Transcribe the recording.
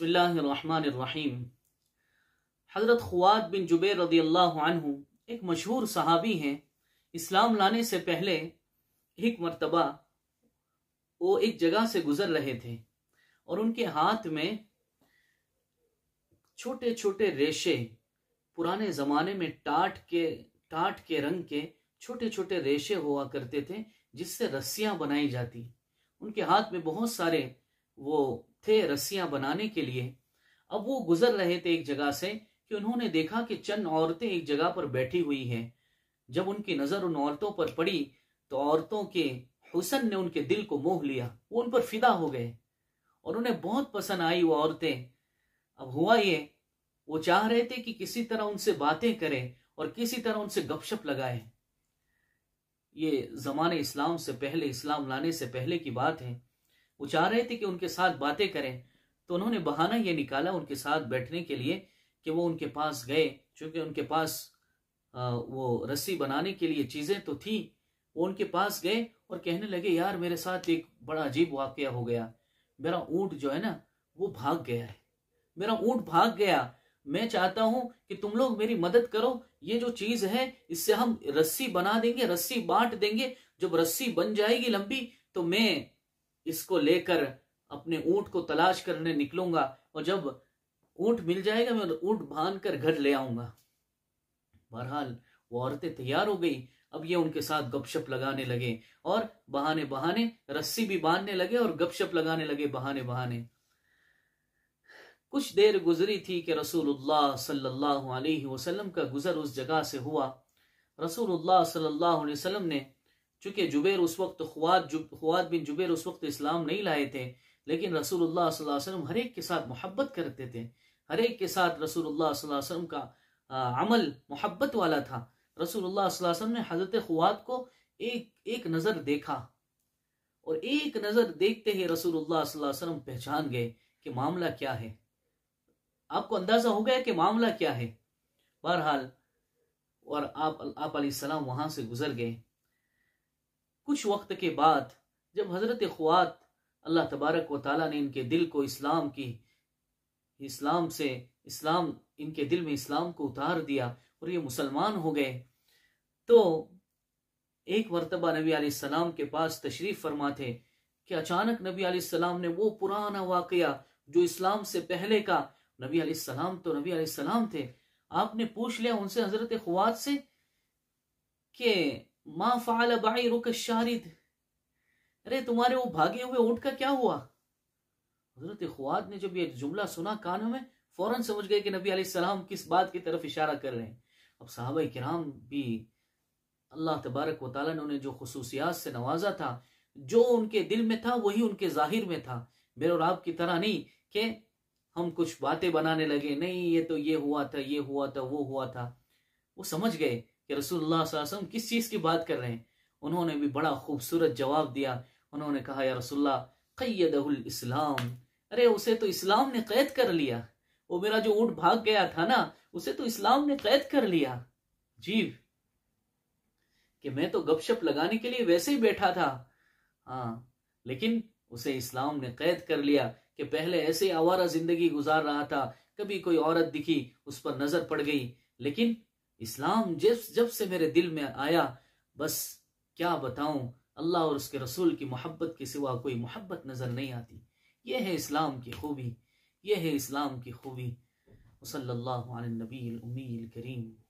बसमीम हज़रत ख़ुआत बिन जुबैर रदी अल्लाह एक मशहूर सहाबी हैं इस्लाम लाने से पहले एक मरतबा वो एक जगह से गुज़र रहे थे और उनके हाथ में छोटे छोटे रेशे पुराने ज़माने में टाट के टाट के रंग के छोटे छोटे रेशे हुआ करते थे जिससे रस्सियाँ बनाई जाती उनके हाथ में बहुत सारे वो थे रस्सियां बनाने के लिए अब वो गुजर रहे थे एक जगह से कि उन्होंने देखा कि चंद औरतें एक जगह पर बैठी हुई हैं जब उनकी नजर उन औरतों पर पड़ी तो औरतों के हुसन ने उनके दिल को मोह लिया वो उन पर फिदा हो गए और उन्हें बहुत पसंद आई वो औरतें अब हुआ ये वो चाह रहे थे कि किसी तरह उनसे बातें करें और किसी तरह उनसे गपशप लगाए ये जमाने इस्लाम से पहले इस्लाम लाने से पहले की बात है वो चाह रहे थे कि उनके साथ बातें करें तो उन्होंने बहाना ये निकाला उनके साथ बैठने के लिए कि वो उनके पास गए चूंकि उनके पास वो रस्सी बनाने के लिए चीज़ें तो थी वो उनके पास गए और कहने लगे यार मेरे साथ एक बड़ा अजीब वाक्य हो गया मेरा ऊँट जो है ना वो भाग गया है मेरा ऊँट भाग गया मैं चाहता हूं कि तुम लोग मेरी मदद करो ये जो चीज है इससे हम रस्सी बना देंगे रस्सी बांट देंगे जब रस्सी बन जाएगी लंबी तो मैं इसको लेकर अपने ऊंट को तलाश करने निकलूंगा और जब ऊंट मिल जाएगा मैं ऊंट बांध कर घर ले आऊंगा बहरहाल वो औरतें तैयार हो गई अब ये उनके साथ गपशप लगाने लगे और बहाने बहाने रस्सी भी बांधने लगे और गपशप लगाने लगे बहाने बहाने कुछ देर गुजरी थी कि रसूलुल्लाह सल्लल्लाहु अलैहि वसल्लम का गुजर उस जगह से हुआ रसूलुल्लाह सल्लल्लाहु अलैहि वसल्लम ने चूंकि जुबैर उस वक्त खुआत जुब खुआद बिन जुबैर उस वक्त इस्लाम नहीं लाए थे लेकिन रसूलुल्लाह सल्लल्लाहु अलैहि वसल्लम हर एक के साथ मोहब्बत करते थे हर एक के साथ रसूलुल्लाह सल्लल्लाहु अलैहि वसल्लम का अमल मोहब्बत वाला था रसूलुल्लाह सल्लल्लाहु अलैहि वसल्लम ने हजरत खुआत को एक एक नज़र देखा और एक नज़र देखते ही रसूलुल्लाह सल्लल्लाहु अलैहि वसल्लम पहचान गए कि मामला क्या है आपको अंदाज़ा हो गया कि मामला क्या है बहरहाल और आप आप सलाम वहाँ से गुजर गए कुछ वक्त के बाद जब हज़रत ख्वात अल्लाह तबारक व ताली ने इनके दिल को इस्लाम की इस्लाम से इस्लाम इनके दिल में इस्लाम को उतार दिया और ये मुसलमान हो गए तो एक मरतबा नबी आलाम के पास तशरीफ फरमा थे कि अचानक नबी आलाम ने वो पुराना वाक़ जो इस्लाम से पहले का नबी आलाम तो नबी आलाम थे आपने पूछ लिया उनसे हजरत खुवात से कि माँ फाल बाई रुक शारिद अरे तुम्हारे वो भागे हुए ऊंट का क्या हुआ हजरत खुआद ने जब ये जुमला सुना कानों में फौरन समझ गए कि नबी सलाम किस बात की तरफ इशारा कर रहे हैं अब साहब कराम भी अल्लाह तबारक व ताली ने उन्हें जो खसूसियात से नवाजा था जो उनके दिल में था वही उनके जाहिर में था मेरे और आपकी तरह नहीं कि हम कुछ बातें बनाने लगे नहीं ये तो ये हुआ था ये हुआ था वो हुआ था वो समझ गए कि रसूलुल्लाह वसल्लम किस चीज़ की बात कर रहे हैं उन्होंने भी बड़ा खूबसूरत जवाब दिया उन्होंने कहा या रसुल्ला कैदहुल इस्लाम अरे उसे तो इस्लाम ने कैद कर लिया वो मेरा जो ऊँट भाग गया था ना उसे तो इस्लाम ने कैद कर लिया जीव कि मैं तो गपशप लगाने के लिए वैसे ही बैठा था हाँ लेकिन उसे इस्लाम ने कैद कर लिया कि पहले ऐसे आवारा जिंदगी गुजार रहा था कभी कोई औरत दिखी उस पर नजर पड़ गई लेकिन इस्लाम जब जब से मेरे दिल में आया बस क्या बताऊं अल्लाह और उसके रसूल की मोहब्बत के सिवा कोई मोहब्बत नज़र नहीं आती यह है इस्लाम की खूबी यह है इस्लाम की खूबी वसल्ला नबी उमील करीम